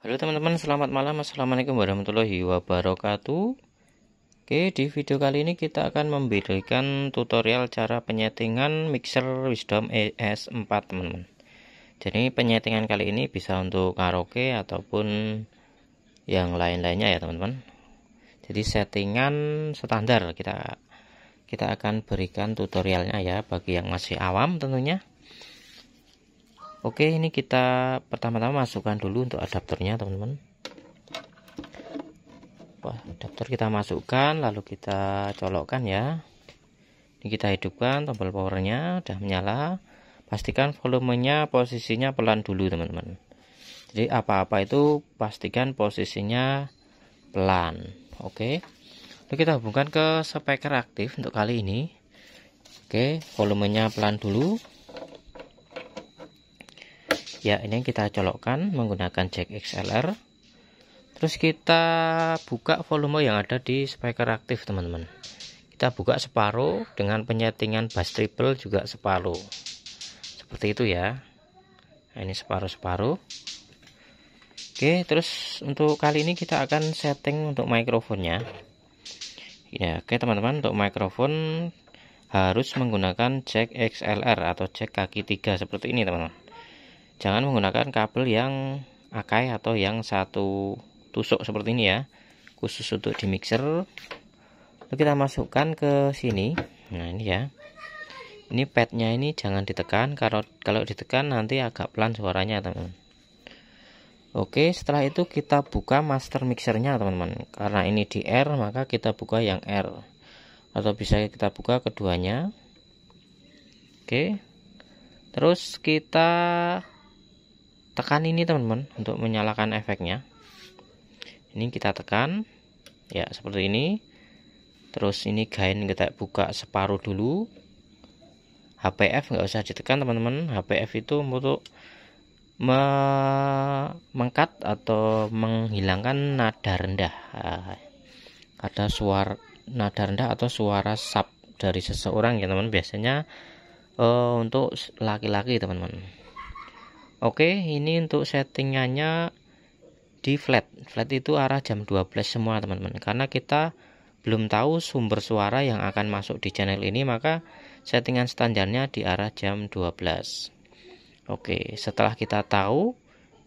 Halo teman-teman, selamat malam. Assalamualaikum warahmatullahi wabarakatuh. Oke, di video kali ini kita akan memberikan tutorial cara penyetingan mixer Wisdom ES4, teman-teman. Jadi, penyetingan kali ini bisa untuk karaoke ataupun yang lain-lainnya ya, teman-teman. Jadi, settingan standar kita kita akan berikan tutorialnya ya bagi yang masih awam tentunya. Oke ini kita pertama-tama masukkan dulu untuk adaptornya, teman-teman Wah, adapter kita masukkan lalu kita colokkan ya ini kita hidupkan tombol powernya sudah menyala pastikan volumenya posisinya pelan dulu teman-teman jadi apa-apa itu pastikan posisinya pelan oke lalu kita hubungkan ke speaker aktif untuk kali ini oke volumenya pelan dulu ya ini yang kita colokkan menggunakan jack XLR terus kita buka volume yang ada di speaker aktif teman-teman kita buka separuh dengan penyetingan bass triple juga separuh seperti itu ya nah, ini separuh-separuh oke terus untuk kali ini kita akan setting untuk mikrofonnya ya oke teman-teman untuk mikrofon harus menggunakan jack XLR atau jack kaki tiga seperti ini teman-teman jangan menggunakan kabel yang akai atau yang satu tusuk seperti ini ya khusus untuk di mixer lalu kita masukkan ke sini nah ini ya ini padnya ini jangan ditekan kalau kalau ditekan nanti agak pelan suaranya teman teman Oke setelah itu kita buka master mixernya teman-teman karena ini di R maka kita buka yang R atau bisa kita buka keduanya Oke terus kita tekan ini teman-teman untuk menyalakan efeknya ini kita tekan ya seperti ini terus ini gain kita buka separuh dulu HPF nggak usah ditekan teman-teman HPF itu untuk me mengkat atau menghilangkan nada rendah ah, ada suara nada rendah atau suara sub dari seseorang ya teman biasanya uh, untuk laki-laki teman-teman Oke, ini untuk settingannya di flat. Flat itu arah jam 12 semua, teman-teman. Karena kita belum tahu sumber suara yang akan masuk di channel ini, maka settingan standarnya di arah jam 12. Oke, setelah kita tahu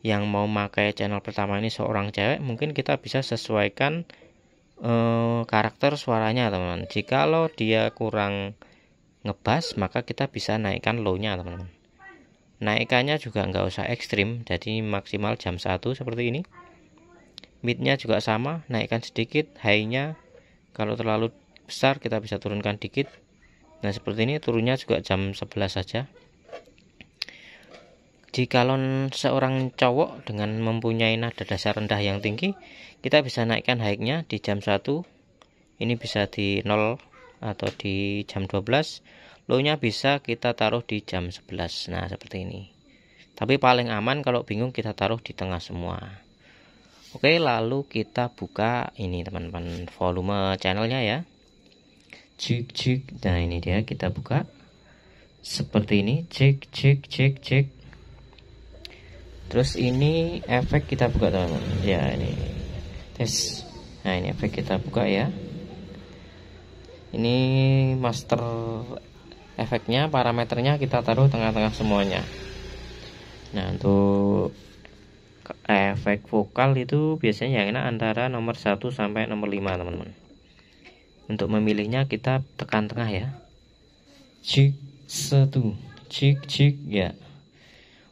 yang mau pakai channel pertama ini seorang cewek, mungkin kita bisa sesuaikan eh, karakter suaranya, teman-teman. lo dia kurang ngebas, maka kita bisa naikkan low-nya, teman-teman naikannya juga nggak usah ekstrim jadi maksimal jam 1 seperti ini midnya juga sama naikkan sedikit Highnya kalau terlalu besar kita bisa turunkan dikit nah seperti ini turunnya juga jam 11 saja jikalau seorang cowok dengan mempunyai nada dasar rendah yang tinggi kita bisa naikkan highnya di jam 1 ini bisa di 0 atau di jam 12 lownya bisa kita taruh di jam 11 nah seperti ini tapi paling aman kalau bingung kita taruh di tengah semua oke lalu kita buka ini teman-teman volume channelnya ya Cik cik, nah ini dia kita buka seperti ini cik cik cik cik. terus ini efek kita buka teman-teman ya ini tes nah ini efek kita buka ya ini master efeknya parameternya kita taruh tengah-tengah semuanya nah untuk efek vokal itu biasanya yang enak antara nomor 1 sampai nomor 5 teman-teman untuk memilihnya kita tekan tengah ya cik satu cik cik ya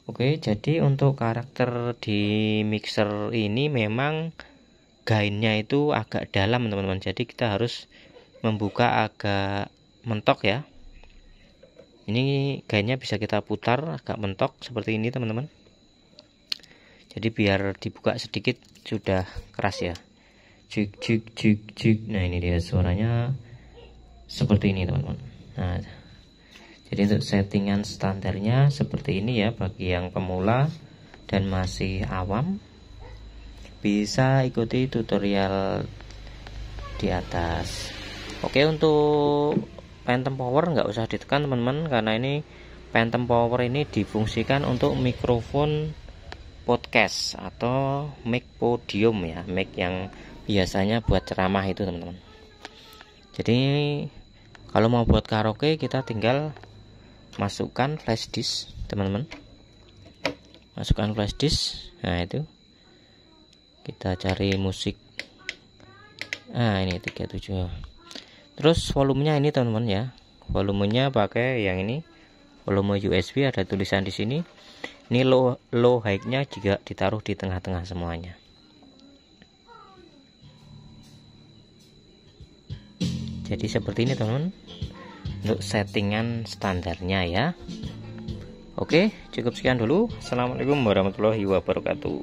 oke jadi untuk karakter di mixer ini memang gainnya itu agak dalam teman-teman jadi kita harus membuka agak mentok ya ini kayaknya bisa kita putar agak mentok seperti ini teman-teman jadi biar dibuka sedikit sudah keras ya Cik cik cik cik. nah ini dia suaranya seperti ini teman-teman nah jadi untuk settingan standarnya seperti ini ya bagi yang pemula dan masih awam bisa ikuti tutorial di atas oke untuk phantom power nggak usah ditekan teman-teman karena ini phantom power ini difungsikan untuk mikrofon podcast atau mic podium ya mic yang biasanya buat ceramah itu teman-teman jadi kalau mau buat karaoke kita tinggal masukkan flash disk teman-teman masukkan flash disk nah itu kita cari musik nah ini 37 terus volumenya ini teman-teman ya volumenya pakai yang ini volume USB ada tulisan di sini ini low low high nya juga ditaruh di tengah-tengah semuanya jadi seperti ini teman-teman untuk settingan standarnya ya oke cukup sekian dulu assalamualaikum warahmatullahi wabarakatuh